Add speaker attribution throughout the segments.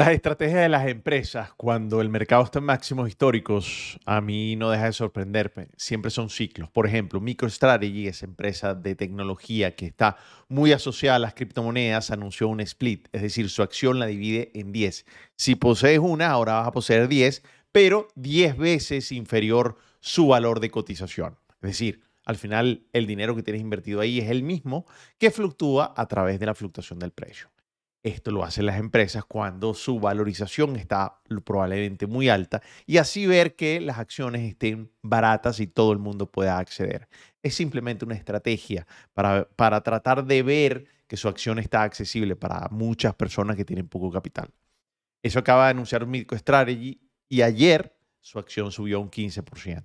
Speaker 1: Las estrategias de las empresas cuando el mercado está en máximos históricos a mí no deja de sorprenderme. Siempre son ciclos. Por ejemplo, MicroStrategy, esa empresa de tecnología que está muy asociada a las criptomonedas, anunció un split, es decir, su acción la divide en 10. Si posees una, ahora vas a poseer 10, pero 10 veces inferior su valor de cotización. Es decir, al final el dinero que tienes invertido ahí es el mismo que fluctúa a través de la fluctuación del precio. Esto lo hacen las empresas cuando su valorización está probablemente muy alta y así ver que las acciones estén baratas y todo el mundo pueda acceder. Es simplemente una estrategia para, tratar de ver que su acción está accesible para muchas personas que tienen poco capital. Eso acaba de anunciar MicroStrategy y ayer su acción subió un 15%.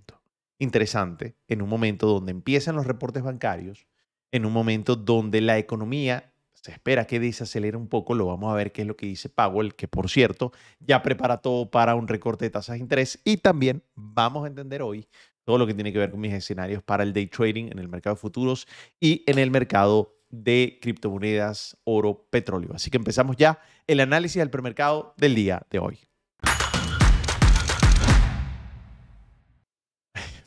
Speaker 1: Interesante, en un momento donde empiezan los reportes bancarios, en un momento donde la economía se espera que desacelere un poco, lo vamos a ver qué es lo que dice Powell, que por cierto ya prepara todo para un recorte de tasas de interés y también vamos a entender hoy todo lo que tiene que ver con mis escenarios para el day trading en el mercado de futuros y en el mercado de criptomonedas, oro, petróleo. Así que empezamos ya el análisis del premercado del día de hoy.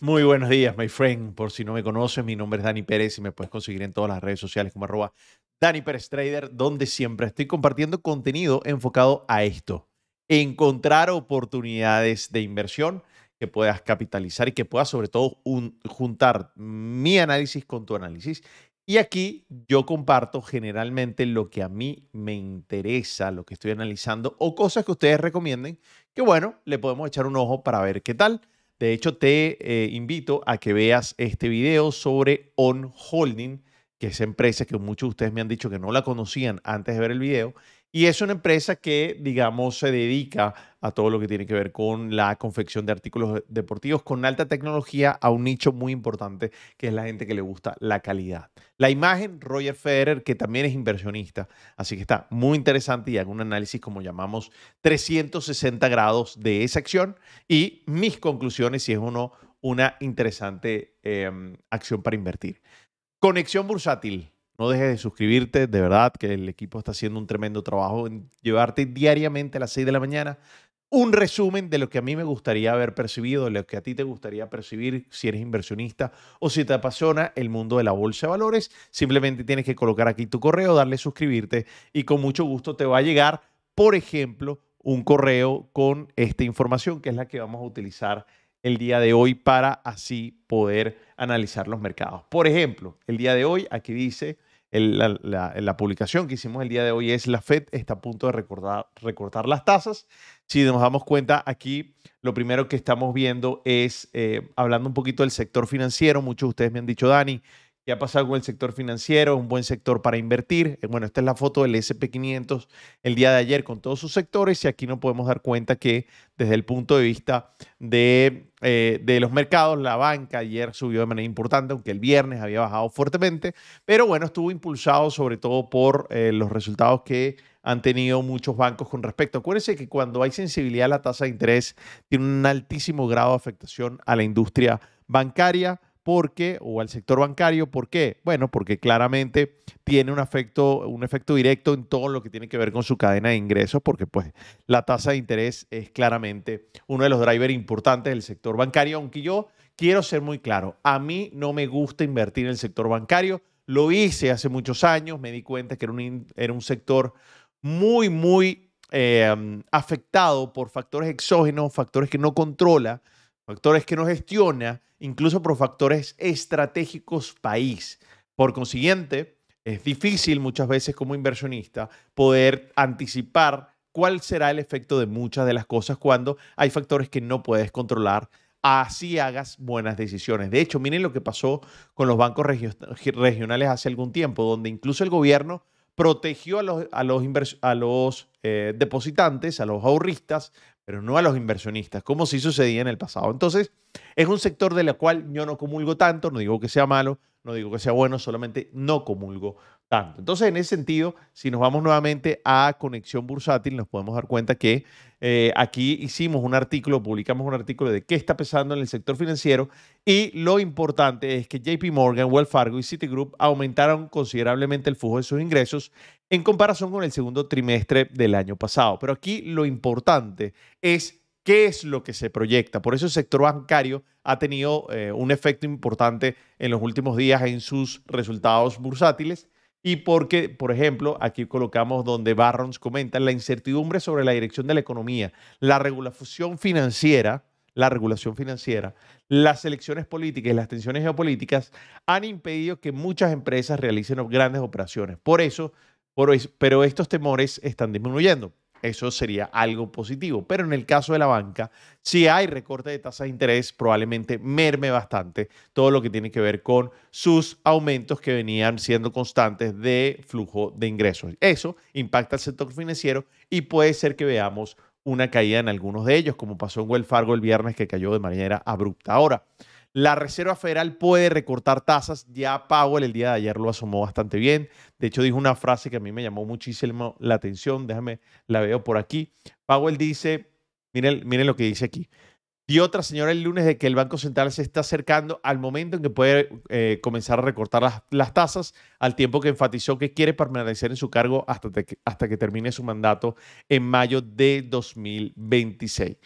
Speaker 1: Muy buenos días, my friend. Por si no me conoces, mi nombre es Dani Pérez y me puedes conseguir en todas las redes sociales como arroba Dani Pérez Trader, donde siempre estoy compartiendo contenido enfocado a esto, encontrar oportunidades de inversión que puedas capitalizar y que puedas sobre todo juntar mi análisis con tu análisis. Y aquí yo comparto generalmente lo que a mí me interesa, lo que estoy analizando o cosas que ustedes recomienden, que bueno, le podemos echar un ojo para ver qué tal. De hecho, te eh, invito a que veas este video sobre On Holding, que es empresa que muchos de ustedes me han dicho que no la conocían antes de ver el video. Y es una empresa que, digamos, se dedica a todo lo que tiene que ver con la confección de artículos deportivos con alta tecnología a un nicho muy importante que es la gente que le gusta la calidad. La imagen, Roger Federer, que también es inversionista, así que está muy interesante y hago un análisis, como llamamos, 360 grados de esa acción y mis conclusiones si es o no una interesante em, acción para invertir. Conexión Bursátil. No dejes de suscribirte, de verdad que el equipo está haciendo un tremendo trabajo en llevarte diariamente a las 6 de la mañana un resumen de lo que a mí me gustaría haber percibido, de lo que a ti te gustaría percibir si eres inversionista o si te apasiona el mundo de la bolsa de valores. Simplemente tienes que colocar aquí tu correo, darle suscribirte y con mucho gusto te va a llegar, por ejemplo, un correo con esta información que es la que vamos a utilizar el día de hoy para así poder analizar los mercados. Por ejemplo, el día de hoy, aquí dice, la, publicación que hicimos el día de hoy es la Fed está a punto de recortar las tasas. Si nos damos cuenta, aquí lo primero que estamos viendo es, eh, hablando un poquito del sector financiero, muchos de ustedes me han dicho, Dani, ya ha pasado con el sector financiero? Un buen sector para invertir. Eh, bueno, esta es la foto del SP500 el día de ayer con todos sus sectores y aquí no podemos dar cuenta que desde el punto de vista eh, de, los mercados, la banca ayer subió de manera importante, aunque el viernes había bajado fuertemente, pero bueno, estuvo impulsado sobre todo por eh, los resultados que han tenido muchos bancos con respecto. Acuérdense que cuando hay sensibilidad a la tasa de interés, tiene un altísimo grado de afectación a la industria bancaria. ¿Por qué? o al sector bancario, ¿por qué? Bueno, porque claramente tiene un efecto, un efecto directo en todo lo que tiene que ver con su cadena de ingresos, porque pues la tasa de interés es claramente uno de los drivers importantes del sector bancario, aunque yo quiero ser muy claro, a mí no me gusta invertir en el sector bancario, lo hice hace muchos años, me di cuenta que era un, sector muy, muy eh, afectado por factores exógenos, factores que no controla, factores que no gestiona, incluso por factores estratégicos país. Por consiguiente, es difícil muchas veces como inversionista poder anticipar cuál será el efecto de muchas de las cosas cuando hay factores que no puedes controlar, así hagas buenas decisiones. De hecho, miren lo que pasó con los bancos regionales hace algún tiempo, donde incluso el gobierno protegió a los, a a los eh, depositantes, a los ahorristas, pero no a los inversionistas, como si sucedía en el pasado. Entonces, es un sector de la cual yo no comulgo tanto, no digo que sea malo, no digo que sea bueno, solamente no comulgo entonces, en ese sentido, si nos vamos nuevamente a Conexión Bursátil, nos podemos dar cuenta que eh, aquí hicimos un artículo, publicamos un artículo de qué está pesando en el sector financiero y lo importante es que JP Morgan, Wells Fargo y Citigroup aumentaron considerablemente el flujo de sus ingresos en comparación con el segundo trimestre del año pasado. Pero aquí lo importante es qué es lo que se proyecta. Por eso el sector bancario ha tenido eh, un efecto importante en los últimos días en sus resultados bursátiles y porque, por ejemplo, aquí colocamos donde Barrons comenta la incertidumbre sobre la dirección de la economía, la regulación financiera, la regulación financiera, las elecciones políticas y las tensiones geopolíticas han impedido que muchas empresas realicen grandes operaciones. Por eso, pero estos temores están disminuyendo. Eso sería algo positivo. Pero en el caso de la banca, si hay recorte de tasas de interés, probablemente merme bastante todo lo que tiene que ver con sus aumentos que venían siendo constantes de flujo de ingresos. Eso impacta al sector financiero y puede ser que veamos una caída en algunos de ellos, como pasó en Wells Fargo el viernes que cayó de manera abrupta. Ahora, la Reserva Federal puede recortar tasas. Ya Powell el día de ayer lo asomó bastante bien. De hecho, dijo una frase que a mí me llamó muchísimo la atención. Déjame, la veo por aquí. Powell dice, miren, miren lo que dice aquí. Y otra señora el lunes de que el Banco Central se está acercando al momento en que puede eh, comenzar a recortar las, tasas, al tiempo que enfatizó que quiere permanecer en su cargo hasta, hasta que termine su mandato en mayo de 2026.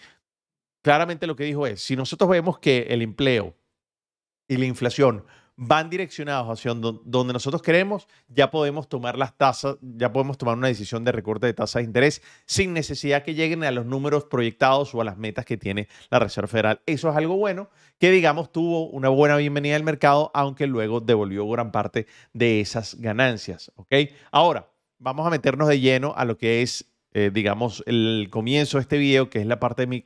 Speaker 1: Claramente lo que dijo es, si nosotros vemos que el empleo y la inflación van direccionados hacia donde nosotros queremos, ya podemos tomar las tasas, ya podemos tomar una decisión de recorte de tasas de interés sin necesidad que lleguen a los números proyectados o a las metas que tiene la Reserva Federal. Eso es algo bueno que, digamos, tuvo una buena bienvenida al mercado, aunque luego devolvió gran parte de esas ganancias. Ahora, vamos a meternos de lleno a lo que es, eh, digamos, el comienzo de este video, que es la parte de mi y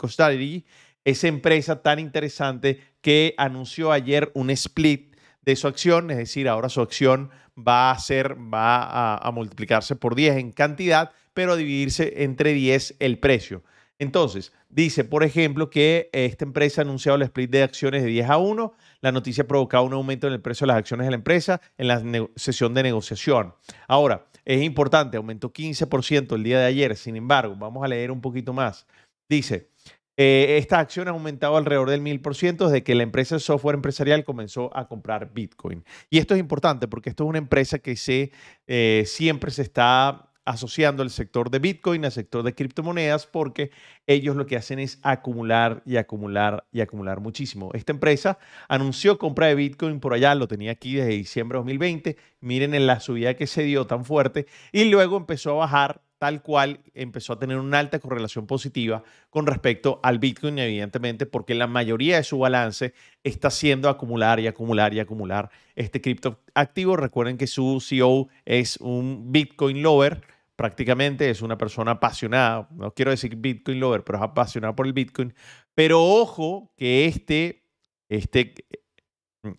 Speaker 1: esa empresa tan interesante que anunció ayer un split de su acción, es decir, ahora su acción va a ser, va a, multiplicarse por 10 en cantidad, pero a dividirse entre 10 el precio. Entonces, dice, por ejemplo, que esta empresa ha anunciado el split de acciones de 10 a 1. La noticia ha provocado un aumento en el precio de las acciones de la empresa en la sesión de negociación. Ahora, es importante, aumentó 15% el día de ayer. Sin embargo, vamos a leer un poquito más. Dice, eh, esta acción ha aumentado alrededor del 1000% desde que la empresa de software empresarial comenzó a comprar Bitcoin. Y esto es importante porque esto es una empresa que se, eh, siempre se está asociando al sector de Bitcoin al sector de criptomonedas porque ellos lo que hacen es acumular y acumular y acumular muchísimo. Esta empresa anunció compra de Bitcoin por allá, lo tenía aquí desde diciembre de 2020, miren en la subida que se dio tan fuerte y luego empezó a bajar tal cual empezó a tener una alta correlación positiva con respecto al Bitcoin, evidentemente, porque la mayoría de su balance está siendo acumular y acumular y acumular este criptoactivo. Recuerden que su CEO es un Bitcoin lover, prácticamente es una persona apasionada, no quiero decir Bitcoin lover, pero es apasionada por el Bitcoin. Pero ojo que este, este,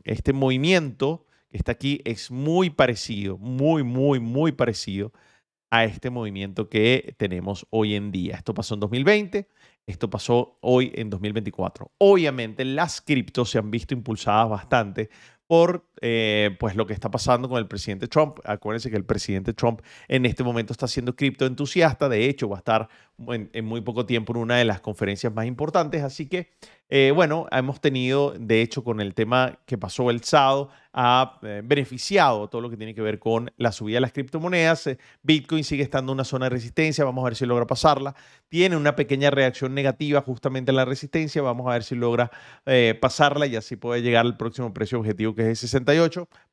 Speaker 1: este movimiento que está aquí es muy parecido, muy, muy, muy parecido a este movimiento que tenemos hoy en día. Esto pasó en 2020, esto pasó hoy en 2024. Obviamente las criptos se han visto impulsadas bastante por eh, pues lo que está pasando con el presidente Trump. Acuérdense que el presidente Trump en este momento está siendo criptoentusiasta. De hecho, va a estar en, muy poco tiempo en una de las conferencias más importantes. Así que, eh, bueno, hemos tenido, de hecho, con el tema que pasó el sábado, ha eh, beneficiado todo lo que tiene que ver con la subida de las criptomonedas. Bitcoin sigue estando en una zona de resistencia. Vamos a ver si logra pasarla. Tiene una pequeña reacción negativa justamente a la resistencia. Vamos a ver si logra pasarla y así puede llegar al próximo precio objetivo que es 60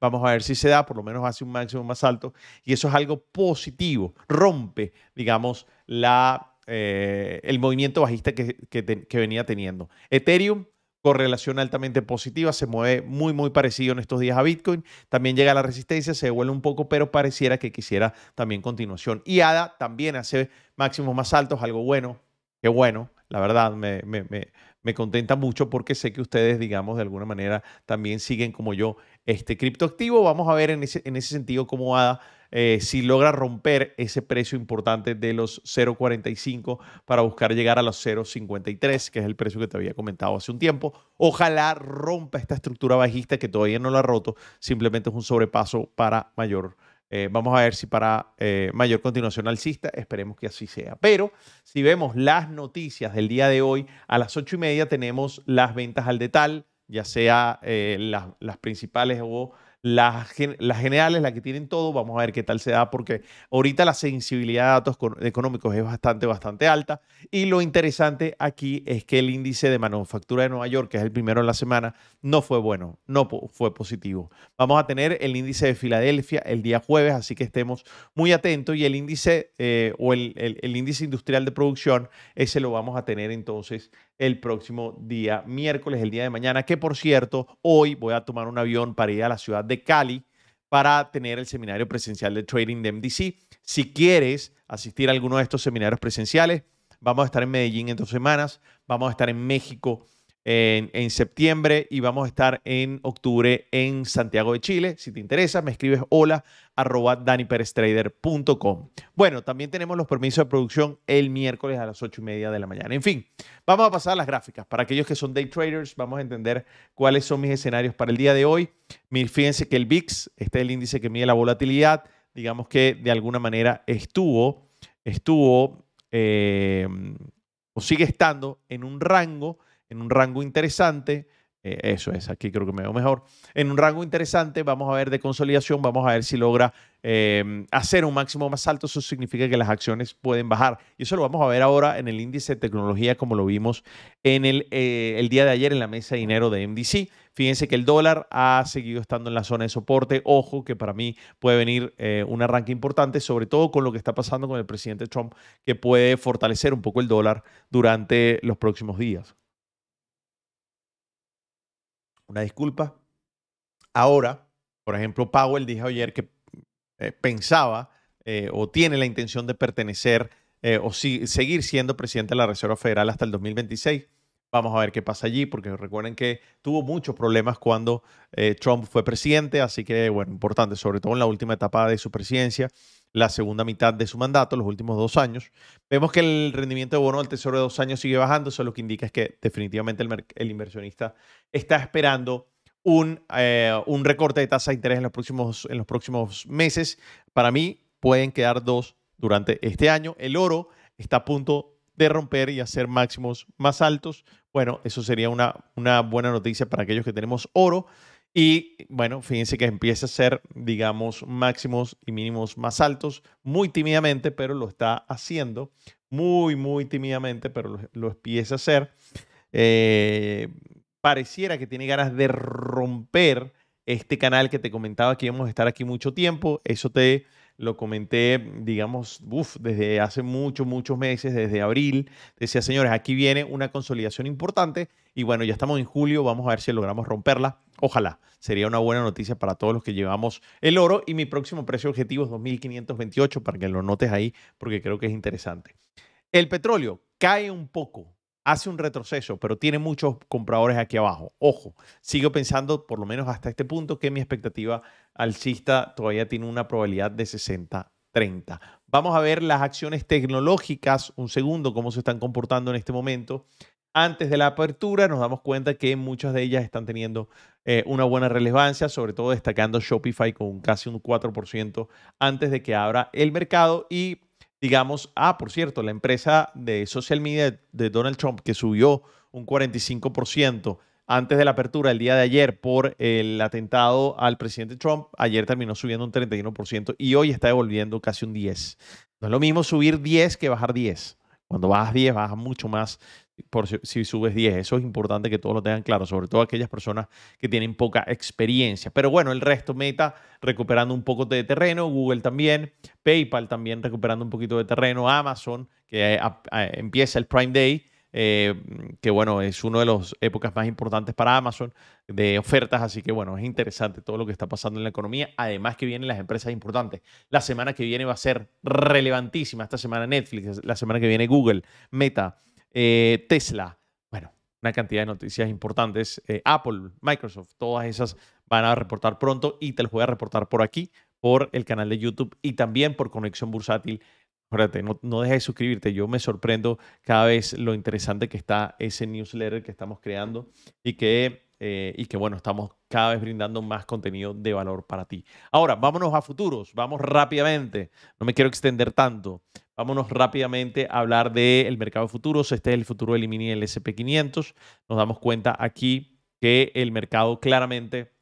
Speaker 1: vamos a ver si se da, por lo menos hace un máximo más alto, y eso es algo positivo, rompe, digamos, la, eh, el movimiento bajista que, que, venía teniendo. Ethereum, correlación altamente positiva, se mueve muy, muy parecido en estos días a Bitcoin. También llega a la resistencia, se devuelve un poco, pero pareciera que quisiera también continuación. Y ADA también hace máximos más altos, algo bueno, qué bueno, la verdad, me, me, me, me, contenta mucho porque sé que ustedes, digamos, de alguna manera también siguen como yo este criptoactivo. Vamos a ver en ese, en ese sentido cómo va eh, si logra romper ese precio importante de los 0.45 para buscar llegar a los 0.53, que es el precio que te había comentado hace un tiempo. Ojalá rompa esta estructura bajista que todavía no la ha roto, simplemente es un sobrepaso para mayor. Eh, vamos a ver si para eh, mayor continuación alcista, esperemos que así sea. Pero si vemos las noticias del día de hoy, a las 8 y media tenemos las ventas al detalle ya sea eh, las, principales o las, las, generales, las que tienen todo, vamos a ver qué tal se da, porque ahorita la sensibilidad de datos económicos es bastante, bastante alta. Y lo interesante aquí es que el índice de manufactura de Nueva York, que es el primero de la semana, no fue bueno, no fue positivo. Vamos a tener el índice de Filadelfia el día jueves, así que estemos muy atentos. Y el índice eh, o el índice industrial de producción, ese lo vamos a tener entonces el próximo día miércoles, el día de mañana, que por cierto, hoy voy a tomar un avión para ir a la ciudad de Cali para tener el seminario presencial de trading de MDC. Si quieres asistir a alguno de estos seminarios presenciales, vamos a estar en Medellín en dos semanas, vamos a estar en México en, septiembre y vamos a estar en octubre en Santiago de Chile. Si te interesa, me escribes hola arroba Bueno, también tenemos los permisos de producción el miércoles a las ocho y media de la mañana. En fin, vamos a pasar a las gráficas. Para aquellos que son day traders, vamos a entender cuáles son mis escenarios para el día de hoy. Fíjense que el VIX, este es el índice que mide la volatilidad, digamos que de alguna manera estuvo, estuvo eh, o sigue estando en un rango en un rango interesante. Eh, eso es, aquí creo que me veo mejor. En un rango interesante, vamos a ver de consolidación, vamos a ver si logra em, hacer un máximo más alto. Eso significa que las acciones pueden bajar. Y eso lo vamos a ver ahora en el índice de tecnología, como lo vimos en el, eh, día de ayer en la mesa de dinero de MDC. Fíjense que el dólar ha seguido estando en la zona de soporte. Ojo, que para mí puede venir eh, un arranque importante, sobre todo con lo que está pasando con el presidente Trump, que puede fortalecer un poco el dólar durante los próximos días una disculpa. Ahora, por ejemplo, Powell dijo ayer que eh, pensaba eh, o tiene la intención de pertenecer eh, o seguir siendo presidente de la Reserva Federal hasta el 2026. Vamos a ver qué pasa allí, porque recuerden que tuvo muchos problemas cuando Trump fue presidente, así que, bueno, importante, sobre todo en la última etapa de su presidencia, la segunda mitad de su mandato, los últimos dos años. Vemos que el rendimiento de bono del Tesoro de dos años sigue bajando, eso lo que indica es que definitivamente el inversionista está esperando un, eh, un recorte de tasa de interés en los, próximos, en los próximos meses. Para mí, pueden quedar dos durante este año. El oro está a punto de romper y hacer máximos más altos. Bueno, eso sería una, una buena noticia para aquellos que tenemos oro. Y bueno, fíjense que empieza a ser, digamos, máximos y mínimos más altos, muy tímidamente, pero lo está haciendo. Muy, muy tímidamente, pero lo, lo empieza a hacer. Eh, pareciera que tiene ganas de romper este canal que te comentaba que íbamos a estar aquí mucho tiempo. Eso te lo comenté, digamos, desde hace muchos, muchos meses, desde abril. Decía, señores, aquí viene una consolidación importante y bueno, ya estamos en julio, vamos a ver si logramos romperla. Ojalá, sería una buena noticia para todos los que llevamos el oro y mi próximo precio objetivo es 2.528 para que lo notes ahí porque creo que es interesante. El petróleo cae un poco, hace un retroceso, pero tiene muchos compradores aquí abajo. Ojo, sigo pensando, por lo menos hasta este punto, que mi expectativa alcista todavía tiene una probabilidad de 60-30. Vamos a ver las acciones tecnológicas, un segundo, cómo se están comportando en este momento. Antes de la apertura nos damos cuenta que muchas de ellas están teniendo eh, una buena relevancia, sobre todo destacando Shopify con casi un 4% antes de que abra el mercado y digamos, ah, por cierto, la empresa de social media de Donald Trump que subió un 45% antes de la apertura el día de ayer por el atentado al presidente Trump, ayer terminó subiendo un 31% y hoy está devolviendo casi un 10. No es lo mismo subir 10 que bajar 10. Cuando bajas 10, bajas mucho más por si, subes 10. Eso es importante que todos lo tengan claro, sobre todo aquellas personas que tienen poca experiencia. Pero bueno, el resto, Meta recuperando un poco de terreno, Google también, PayPal también recuperando un poquito de terreno, Amazon, que eh, eh, empieza el Prime Day. Eh, que bueno, es una de las épocas más importantes para Amazon de ofertas, así que bueno, es interesante todo lo que está pasando en la economía, además que vienen las empresas importantes. La semana que viene va a ser relevantísima, esta semana Netflix, la semana que viene Google, Meta, eh, Tesla. Bueno, una cantidad de noticias importantes. Eh, Apple, Microsoft, todas esas van a reportar pronto y te las voy a reportar por aquí, por el canal de YouTube y también por Conexión Bursátil. Fíjate, no, dejes de suscribirte. Yo me sorprendo cada vez lo interesante que está ese newsletter que estamos creando y que eh, y que bueno, estamos cada vez brindando más contenido de valor para ti. Ahora, vámonos a futuros, vamos rápidamente, no me quiero extender tanto. Vámonos rápidamente a hablar del mercado de futuros. Este es el futuro del Mini el SP500. Nos damos cuenta aquí que el mercado claramente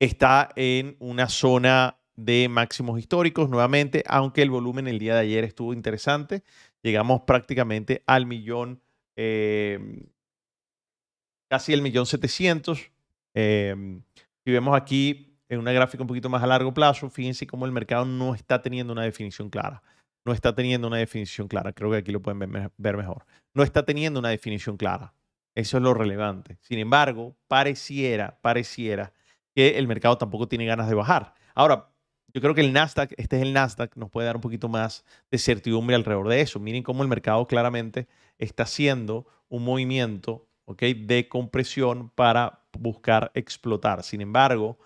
Speaker 1: está en una zona de máximos históricos nuevamente, aunque el volumen el día de ayer estuvo interesante. Llegamos prácticamente al millón, em, casi el millón 700. Em, si vemos aquí en una gráfica un poquito más a largo plazo, fíjense cómo el mercado no está teniendo una definición clara no está teniendo una definición clara. Creo que aquí lo pueden ver, mejor. No está teniendo una definición clara. Eso es lo relevante. Sin embargo, pareciera, pareciera que el mercado tampoco tiene ganas de bajar. Ahora, yo creo que el Nasdaq, este es el Nasdaq, nos puede dar un poquito más de certidumbre alrededor de eso. Miren cómo el mercado claramente está haciendo un movimiento ¿okay? de compresión para buscar explotar. Sin embargo,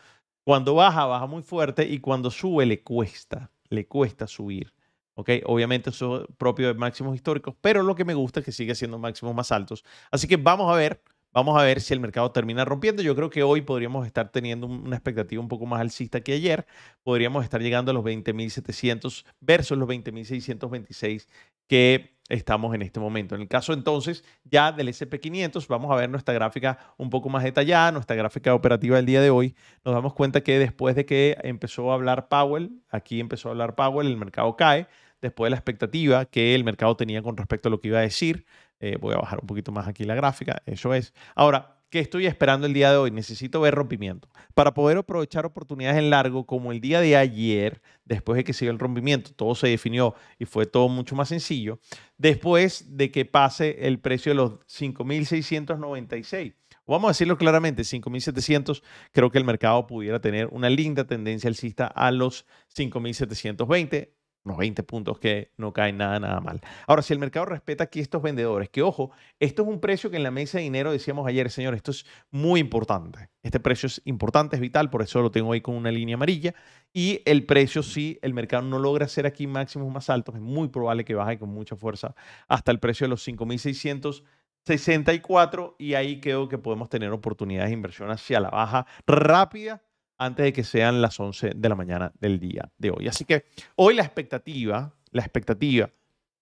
Speaker 1: cuando baja, baja muy fuerte y cuando sube le cuesta, le cuesta subir. ¿ok? Obviamente eso es propio de máximos históricos, pero lo que me gusta es que sigue siendo máximos más altos. Así que vamos a ver, vamos a ver si el mercado termina rompiendo. Yo creo que hoy podríamos estar teniendo una expectativa un poco más alcista que ayer. Podríamos estar llegando a los 20.700 versus los 20.626 que estamos en este momento. En el caso entonces ya del SP500, vamos a ver nuestra gráfica un poco más detallada, nuestra gráfica operativa del día de hoy. Nos damos cuenta que después de que empezó a hablar Powell, aquí empezó a hablar Powell, el mercado cae, después de la expectativa que el mercado tenía con respecto a lo que iba a decir. Eh, voy a bajar un poquito más aquí la gráfica, eso es. Ahora, ¿qué estoy esperando el día de hoy? Necesito ver rompimiento. Para poder aprovechar oportunidades en largo, como el día de ayer, después de que se dio el rompimiento, todo se definió y fue todo mucho más sencillo, después de que pase el precio de los 5.696 vamos a decirlo claramente, 5.700, creo que el mercado pudiera tener una linda tendencia alcista a los 5.720 unos 20 puntos que no caen nada, nada mal. Ahora, si el mercado respeta aquí estos vendedores, que ojo, esto es un precio que en la mesa de dinero decíamos ayer, señor, esto es muy importante. Este precio es importante, es vital, por eso lo tengo ahí con una línea amarilla. Y el precio, si el mercado no logra hacer aquí máximos más altos, es muy probable que baje con mucha fuerza hasta el precio de los 5.664. y ahí creo que podemos tener oportunidades de inversión hacia la baja rápida antes de que sean las 11 de la mañana del día de hoy. Así que hoy la expectativa, la expectativa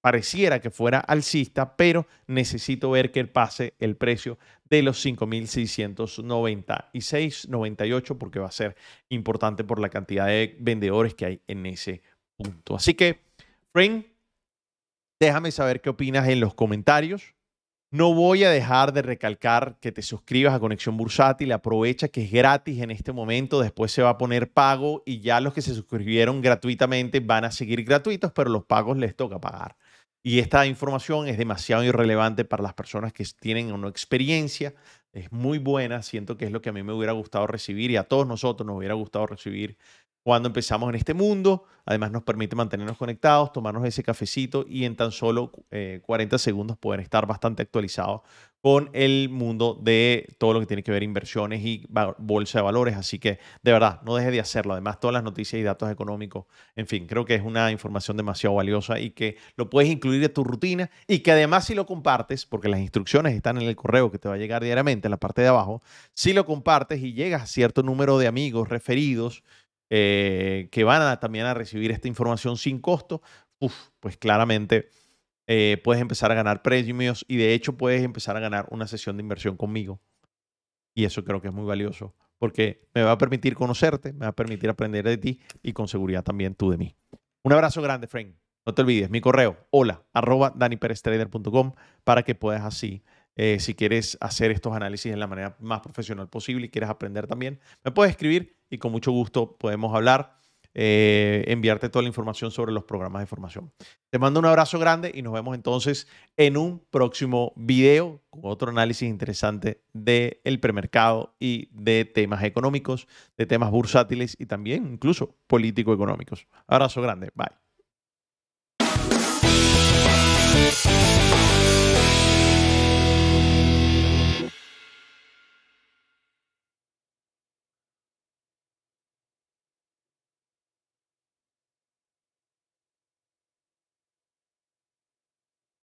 Speaker 1: pareciera que fuera alcista, pero necesito ver que pase el precio de los 5.696.98 porque va a ser importante por la cantidad de vendedores que hay en ese punto. Así que, Frank, déjame saber qué opinas en los comentarios. No voy a dejar de recalcar que te suscribas a Conexión Bursátil, aprovecha que es gratis en este momento, después se va a poner pago y ya los que se suscribieron gratuitamente van a seguir gratuitos, pero los pagos les toca pagar. Y esta información es demasiado irrelevante para las personas que tienen una experiencia, es muy buena, siento que es lo que a mí me hubiera gustado recibir y a todos nosotros nos hubiera gustado recibir cuando empezamos en este mundo. Además nos permite mantenernos conectados, tomarnos ese cafecito y en tan solo 40 eh, segundos poder estar bastante actualizados con el mundo de todo lo que tiene que ver inversiones y bolsa de valores. Así que de verdad, no deje de hacerlo. Además, todas las noticias y datos económicos, en fin, creo que es una información demasiado valiosa y que lo puedes incluir en tu rutina y que además si lo compartes, porque las instrucciones están en el correo que te va a llegar diariamente en la parte de abajo, si lo compartes y llegas a cierto número de amigos referidos, eh, que van a, también a recibir esta información sin costo, pues claramente eh, puedes empezar a ganar premios y de hecho puedes empezar a ganar una sesión de inversión conmigo. Y eso creo que es muy valioso porque me va a permitir conocerte, me va a permitir aprender de ti y con seguridad también tú de mí. Un abrazo grande, Frank. No te olvides, mi correo, hola, arroba daniperestrader.com para que puedas así eh, si quieres hacer estos análisis de la manera más profesional posible y quieres aprender también, me puedes escribir y con mucho gusto podemos hablar, eh, enviarte toda la información sobre los programas de formación. Te mando un abrazo grande y nos vemos entonces en un próximo video con otro análisis interesante del premercado y de temas económicos, de temas bursátiles y también incluso político-económicos. Abrazo grande, bye.